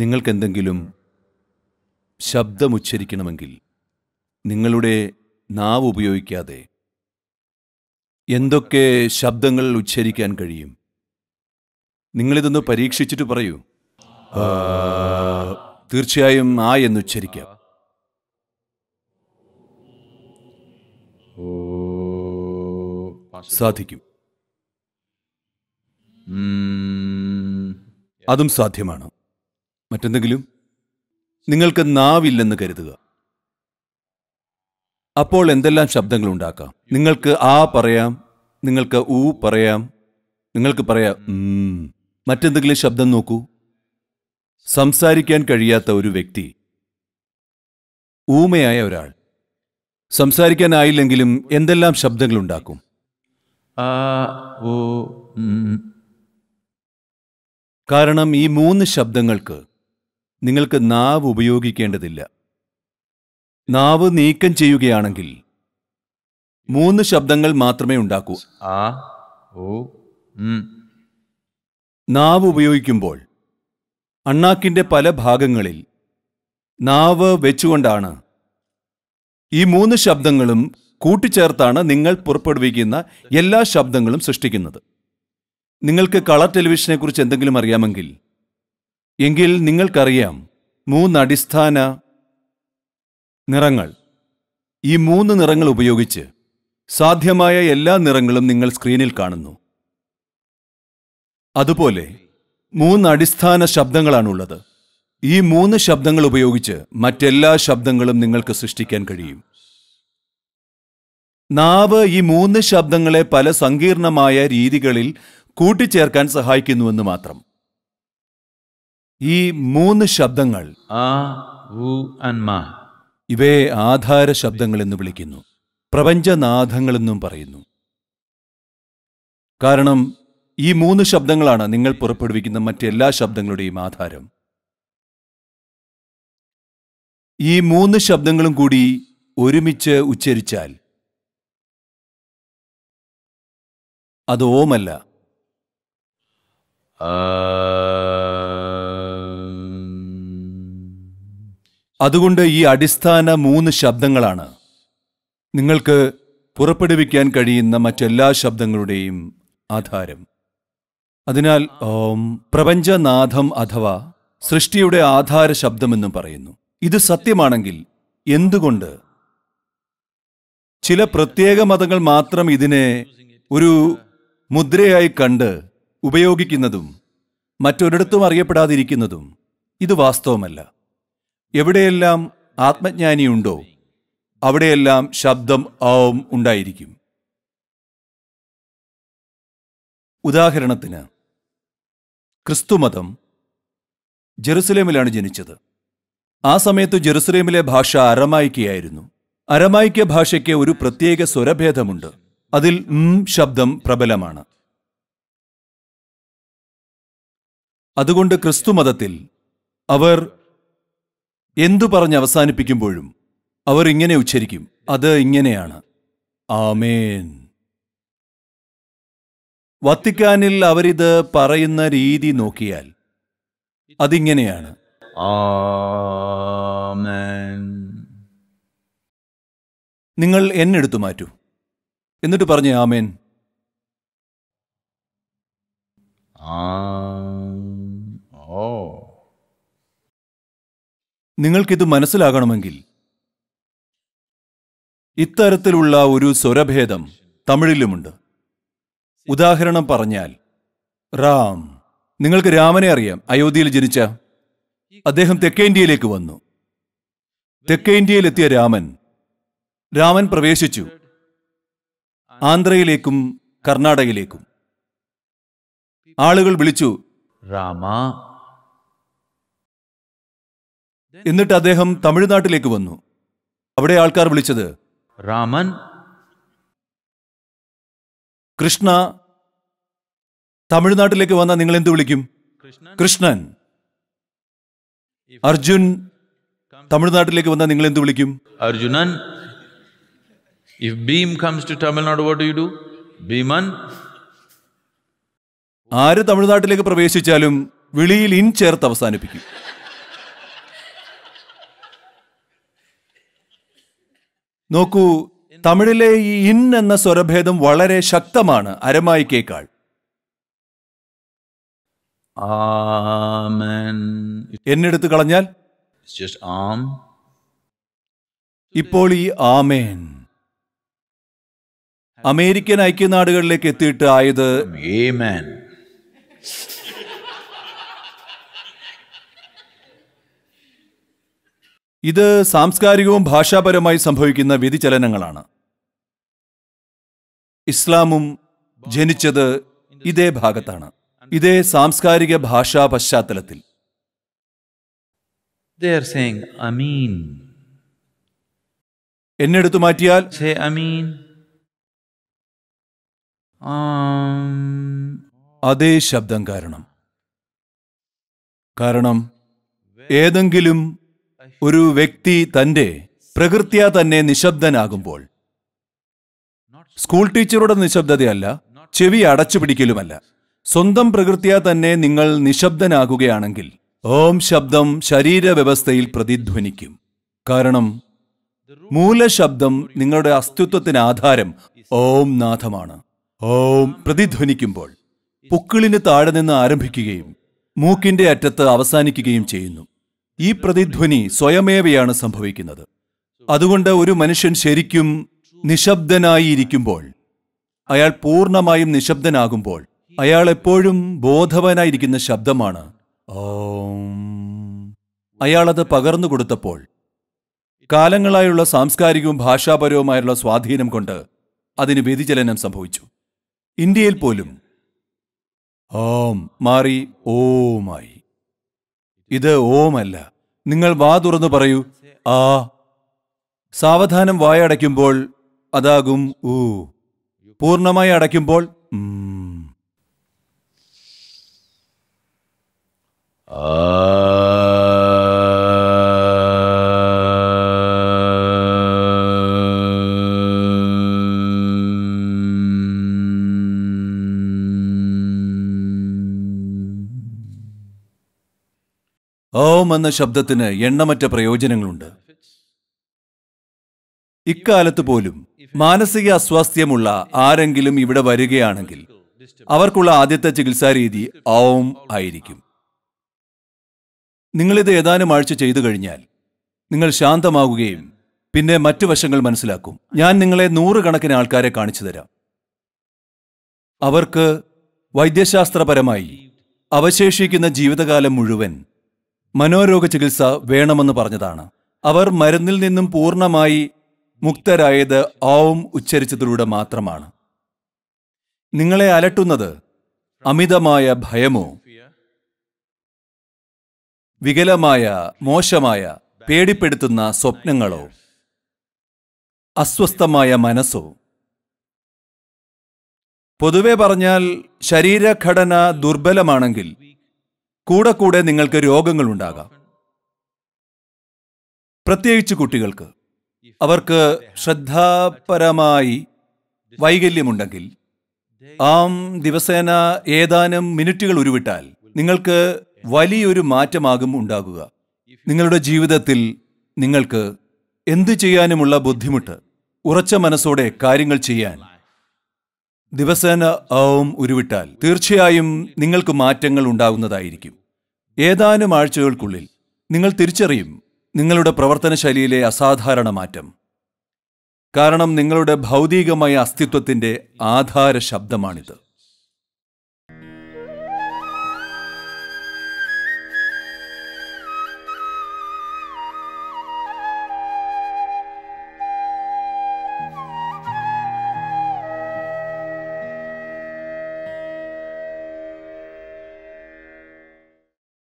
നിങ്ങൾക്കെന്തെങ്കിലും ശബ്ദമുച്ചരിക്കണമെങ്കിൽ നിങ്ങളുടെ നാവ് ഉപയോഗിക്കാതെ എന്തൊക്കെ ശബ്ദങ്ങൾ ഉച്ചരിക്കാൻ കഴിയും നിങ്ങളിതൊന്ന് പരീക്ഷിച്ചിട്ട് പറയൂ തീർച്ചയായും ആ എന്നുച്ചരിക്കാം സാധിക്കും അതും സാധ്യമാണ് മറ്റെന്തെങ്കിലും നിങ്ങൾക്ക് നാവില്ലെന്ന് കരുതുക അപ്പോൾ എന്തെല്ലാം ശബ്ദങ്ങൾ ഉണ്ടാക്കാം നിങ്ങൾക്ക് ആ പറയാം നിങ്ങൾക്ക് ഊ പറയാം നിങ്ങൾക്ക് പറയാം മറ്റെന്തെങ്കിലും ശബ്ദം നോക്കൂ സംസാരിക്കാൻ കഴിയാത്ത ഒരു വ്യക്തി ഊമയായ ഒരാൾ സംസാരിക്കാനായില്ലെങ്കിലും എന്തെല്ലാം ശബ്ദങ്ങൾ ഉണ്ടാക്കും കാരണം ഈ മൂന്ന് ശബ്ദങ്ങൾക്ക് നിങ്ങൾക്ക് നാവ് ഉപയോഗിക്കേണ്ടതില്ല നാവ് നീക്കം ചെയ്യുകയാണെങ്കിൽ മൂന്ന് ശബ്ദങ്ങൾ മാത്രമേ ഉണ്ടാക്കൂ ആ ഓ നാവ് ഉപയോഗിക്കുമ്പോൾ അണ്ണാക്കിൻ്റെ പല ഭാഗങ്ങളിൽ നാവ് വെച്ചുകൊണ്ടാണ് ഈ മൂന്ന് ശബ്ദങ്ങളും കൂട്ടിച്ചേർത്താണ് നിങ്ങൾ പുറപ്പെടുവിക്കുന്ന എല്ലാ ശബ്ദങ്ങളും സൃഷ്ടിക്കുന്നത് നിങ്ങൾക്ക് കളർ ടെലിവിഷനെക്കുറിച്ച് എന്തെങ്കിലും അറിയാമെങ്കിൽ എങ്കിൽ നിങ്ങൾക്കറിയാം മൂന്നടിസ്ഥാന നിറങ്ങൾ ഈ മൂന്ന് നിറങ്ങൾ ഉപയോഗിച്ച് സാധ്യമായ എല്ലാ നിറങ്ങളും നിങ്ങൾ സ്ക്രീനിൽ കാണുന്നു അതുപോലെ മൂന്ന് അടിസ്ഥാന ശബ്ദങ്ങളാണുള്ളത് ഈ മൂന്ന് ശബ്ദങ്ങൾ ഉപയോഗിച്ച് മറ്റെല്ലാ ശബ്ദങ്ങളും നിങ്ങൾക്ക് സൃഷ്ടിക്കാൻ കഴിയും നാവ് ഈ മൂന്ന് ശബ്ദങ്ങളെ പല സങ്കീർണമായ രീതികളിൽ കൂട്ടിച്ചേർക്കാൻ സഹായിക്കുന്നുവെന്ന് മാത്രം ഈ മൂന്ന് ശബ്ദങ്ങൾ ആ ഉ ഇവയെ ആധാര ശബ്ദങ്ങൾ എന്ന് വിളിക്കുന്നു പ്രപഞ്ചനാഥങ്ങളെന്നും പറയുന്നു കാരണം ഈ മൂന്ന് ശബ്ദങ്ങളാണ് നിങ്ങൾ പുറപ്പെടുവിക്കുന്ന മറ്റെല്ലാ ശബ്ദങ്ങളുടെയും ആധാരം ഈ മൂന്ന് ശബ്ദങ്ങളും കൂടി ഒരുമിച്ച് ഉച്ചരിച്ചാൽ അത് ഓമല്ല ആ അതുകൊണ്ട് ഈ അടിസ്ഥാന മൂന്ന് ശബ്ദങ്ങളാണ് നിങ്ങൾക്ക് പുറപ്പെടുവിക്കാൻ കഴിയുന്ന മറ്റെല്ലാ ശബ്ദങ്ങളുടെയും ആധാരം അതിനാൽ പ്രപഞ്ചനാഥം അഥവാ സൃഷ്ടിയുടെ ആധാര ശബ്ദമെന്നും പറയുന്നു ഇത് സത്യമാണെങ്കിൽ എന്തുകൊണ്ട് ചില പ്രത്യേക മതങ്ങൾ മാത്രം ഇതിനെ ഒരു മുദ്രയായി കണ്ട് ഉപയോഗിക്കുന്നതും മറ്റൊരിടത്തും അറിയപ്പെടാതിരിക്കുന്നതും ഇത് വാസ്തവമല്ല എവിടെയെല്ലാം ആത്മജ്ഞാനിയുണ്ടോ അവിടെയെല്ലാം ശബ്ദം ആവും ഉണ്ടായിരിക്കും ഉദാഹരണത്തിന് ക്രിസ്തുമതം ജെറുസലേമിലാണ് ജനിച്ചത് ആ സമയത്ത് ജെറുസലേമിലെ ഭാഷ അരമായിക്കയായിരുന്നു അരമായിക്ക ഭാഷയ്ക്ക് ഒരു പ്രത്യേക സ്വരഭേദമുണ്ട് അതിൽ ശബ്ദം പ്രബലമാണ് അതുകൊണ്ട് ക്രിസ്തുമതത്തിൽ അവർ എന്തു പറഞ്ഞ് അവസാനിപ്പിക്കുമ്പോഴും അവർ ഇങ്ങനെ ഉച്ചരിക്കും അത് ഇങ്ങനെയാണ് ആമേൻ വത്തിക്കാനിൽ അവരിത് പറയുന്ന രീതി നോക്കിയാൽ അതിങ്ങനെയാണ് നിങ്ങൾ എന്നെടുത്തു മാറ്റൂ എന്നിട്ട് പറഞ്ഞേ ആമേൻ ആ നിങ്ങൾക്കിത് മനസ്സിലാകണമെങ്കിൽ ഇത്തരത്തിലുള്ള ഒരു സ്വരഭേദം തമിഴിലുമുണ്ട് ഉദാഹരണം പറഞ്ഞാൽ റാം നിങ്ങൾക്ക് രാമനെ അറിയാം അയോധ്യയിൽ ജനിച്ച അദ്ദേഹം തെക്കേ ഇന്ത്യയിലേക്ക് വന്നു തെക്കേ ഇന്ത്യയിലെത്തിയ രാമൻ രാമൻ പ്രവേശിച്ചു ആന്ധ്രയിലേക്കും കർണാടകയിലേക്കും ആളുകൾ വിളിച്ചു രാമ എന്നിട്ട് അദ്ദേഹം തമിഴ്നാട്ടിലേക്ക് വന്നു അവിടെ ആൾക്കാർ വിളിച്ചത് രാമൻ കൃഷ്ണ തമിഴ്നാട്ടിലേക്ക് വന്നാൽ നിങ്ങൾ എന്ത് വിളിക്കും കൃഷ്ണൻ അർജുൻ തമിഴ്നാട്ടിലേക്ക് വന്നാൽ നിങ്ങൾ എന്ത് വിളിക്കും Arjunan if Bheem comes to Tamil Nadu what you do Bheeman ആര് തമിഴ്നാട്ടിലേക്ക് പ്രവേശിച്ചാലും വിളിയിൽ ഇൻ ചേർത്ത് അവസാനിപ്പിക്കും നോക്കൂ തമിഴിലെ ഈ ഇൻ എന്ന സ്വരഭേദം വളരെ ശക്തമാണ് അരമായിക്കേക്കാൾ എന്നെടുത്ത് കളഞ്ഞാൽ ഇപ്പോൾ ഈ ആമേൻ അമേരിക്കൻ ഐക്യനാടുകളിലേക്ക് എത്തിയിട്ട് ആയത് ഏമാൻ ഇത് സാംസ്കാരികവും ഭാഷാപരമായി സംഭവിക്കുന്ന വ്യതിചലനങ്ങളാണ് ഇസ്ലാമും ജനിച്ചത് ഇതേ ഭാഗത്താണ് ഇതേ സാംസ്കാരിക ഭാഷാ പശ്ചാത്തലത്തിൽ എന്നെടുത്തു മാറ്റിയാൽ um, അതേ ശബ്ദം കാരണം കാരണം ഏതെങ്കിലും ഒരു വ്യക്തി തൻ്റെ പ്രകൃത്യാ തന്നെ നിശബ്ദനാകുമ്പോൾ സ്കൂൾ ടീച്ചറുടെ നിശബ്ദതയല്ല ചെവി അടച്ചു പിടിക്കലുമല്ല സ്വന്തം പ്രകൃത്യാ തന്നെ നിങ്ങൾ നിശബ്ദനാകുകയാണെങ്കിൽ ഓം ശബ്ദം ശരീരവ്യവസ്ഥയിൽ പ്രതിധ്വനിക്കും കാരണം മൂലശബ്ദം നിങ്ങളുടെ അസ്തിത്വത്തിന് ആധാരം ഓം നാഥമാണ് ഓം പ്രതിധ്വനിക്കുമ്പോൾ പുക്കിളിന് താഴെ നിന്ന് ആരംഭിക്കുകയും മൂക്കിന്റെ അറ്റത്ത് അവസാനിക്കുകയും ചെയ്യുന്നു ഈ പ്രതിധ്വനി സ്വയമേവയാണ് സംഭവിക്കുന്നത് അതുകൊണ്ട് ഒരു മനുഷ്യൻ ശരിക്കും നിശബ്ദനായിരിക്കുമ്പോൾ അയാൾ പൂർണ്ണമായും നിശബ്ദനാകുമ്പോൾ അയാൾ എപ്പോഴും ബോധവാനായിരിക്കുന്ന ശബ്ദമാണ് അയാളത് പകർന്നു കൊടുത്തപ്പോൾ കാലങ്ങളായുള്ള സാംസ്കാരികവും ഭാഷാപരവുമായുള്ള സ്വാധീനം കൊണ്ട് അതിന് വ്യതിചലനം സംഭവിച്ചു ഇന്ത്യയിൽ പോലും ഓം മാറി ഓമായി ഇത് ഓമല്ല നിങ്ങൾ വാ തുറന്നു പറയൂ ആ സാവധാനം വായ അടയ്ക്കുമ്പോൾ അതാകും ഊ പൂർണ്ണമായി അടയ്ക്കുമ്പോൾ ആ ഓം എന്ന ശബ്ദത്തിന് എണ്ണമറ്റ പ്രയോജനങ്ങളുണ്ട് ഇക്കാലത്ത് പോലും മാനസിക അസ്വാസ്ഥ്യമുള്ള ആരെങ്കിലും ഇവിടെ വരികയാണെങ്കിൽ അവർക്കുള്ള ആദ്യത്തെ ചികിത്സാരീതി ഓം ആയിരിക്കും നിങ്ങളിത് ഏതാനും ആഴ്ച ചെയ്തു കഴിഞ്ഞാൽ നിങ്ങൾ ശാന്തമാകുകയും പിന്നെ മറ്റു വശങ്ങൾ മനസ്സിലാക്കും ഞാൻ നിങ്ങളെ നൂറുകണക്കിന് ആൾക്കാരെ കാണിച്ചു തരാം അവർക്ക് വൈദ്യശാസ്ത്രപരമായി അവശേഷിക്കുന്ന ജീവിതകാലം മുഴുവൻ മനോരോഗ ചികിത്സ വേണമെന്ന് പറഞ്ഞതാണ് അവർ മരുന്നിൽ നിന്നും പൂർണ്ണമായി മുക്തരായത് ഓം ഉച്ചരിച്ചതിലൂടെ മാത്രമാണ് നിങ്ങളെ അലട്ടുന്നത് അമിതമായ ഭയമോ വികലമായ മോശമായ പേടിപ്പെടുത്തുന്ന സ്വപ്നങ്ങളോ അസ്വസ്ഥമായ മനസ്സോ പൊതുവെ പറഞ്ഞാൽ ശരീരഘടന ദുർബലമാണെങ്കിൽ കൂടെ കൂടെ നിങ്ങൾക്ക് രോഗങ്ങൾ ഉണ്ടാകാം പ്രത്യേകിച്ച് കുട്ടികൾക്ക് അവർക്ക് ശ്രദ്ധാപരമായി വൈകല്യമുണ്ടെങ്കിൽ ആം ദിവസേന ഏതാനും മിനിറ്റുകൾ ഉരുവിട്ടാൽ നിങ്ങൾക്ക് വലിയൊരു മാറ്റമാകും ഉണ്ടാകുക നിങ്ങളുടെ ജീവിതത്തിൽ നിങ്ങൾക്ക് എന്തു ചെയ്യാനുമുള്ള ബുദ്ധിമുട്ട് ഉറച്ച മനസ്സോടെ കാര്യങ്ങൾ ചെയ്യാൻ ദിവസേന ഓം ഉരുവിട്ടാൽ തീർച്ചയായും നിങ്ങൾക്ക് മാറ്റങ്ങൾ ഉണ്ടാകുന്നതായിരിക്കും ഏതാനും ആഴ്ചകൾക്കുള്ളിൽ നിങ്ങൾ തിരിച്ചറിയും നിങ്ങളുടെ പ്രവർത്തനശൈലിയിലെ അസാധാരണ മാറ്റം കാരണം നിങ്ങളുടെ ഭൗതികമായ അസ്തിത്വത്തിൻ്റെ ആധാര ശബ്ദമാണിത്